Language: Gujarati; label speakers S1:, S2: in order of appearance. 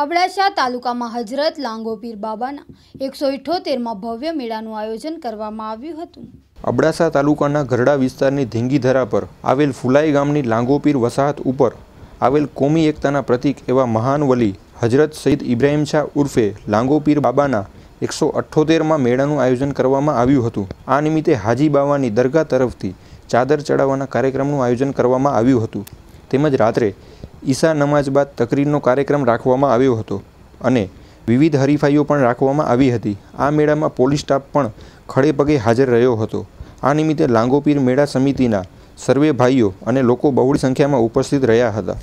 S1: અબડાસા તાલુકામાં હજરત લાંગોપીર બાબાના એકસો ઇઠોતેરમાં ભવ્ય મેળાનું આયોજન કરવામાં આવ્યું હતું
S2: અબડાસા તાલુકાના ગરડા વિસ્તારની ધીંગીધરા પર આવેલ ફુલાઈ ગામની લાંગોપીર વસાહત ઉપર આવેલ કોમી એકતાના પ્રતીક એવા મહાન વલી હજરત સઈદ ઇબ્રાહીમ શાહ ઉર્ફે લાંગોપીર બાબાના એકસો અઠ્ઠોતેરમાં મેળાનું આયોજન કરવામાં આવ્યું હતું આ નિમિત્તે હાજી બાવાની દરગાહ તરફથી ચાદર ચડાવવાના કાર્યક્રમનું આયોજન કરવામાં આવ્યું હતું તેમજ રાત્રે ઈશા નમાજ બાદ તકરીરનો કાર્યક્રમ રાખવામાં આવ્યો હતો અને વિવિધ હરીફાઈઓ પણ રાખવામાં આવી હતી આ મેળામાં પોલીસ સ્ટાફ પણ ખડે પગે હાજર રહ્યો હતો આ નિમિત્તે લાંગોપીર મેળા સમિતિના સર્વે ભાઈઓ અને લોકો બહોળી સંખ્યામાં ઉપસ્થિત રહ્યા હતા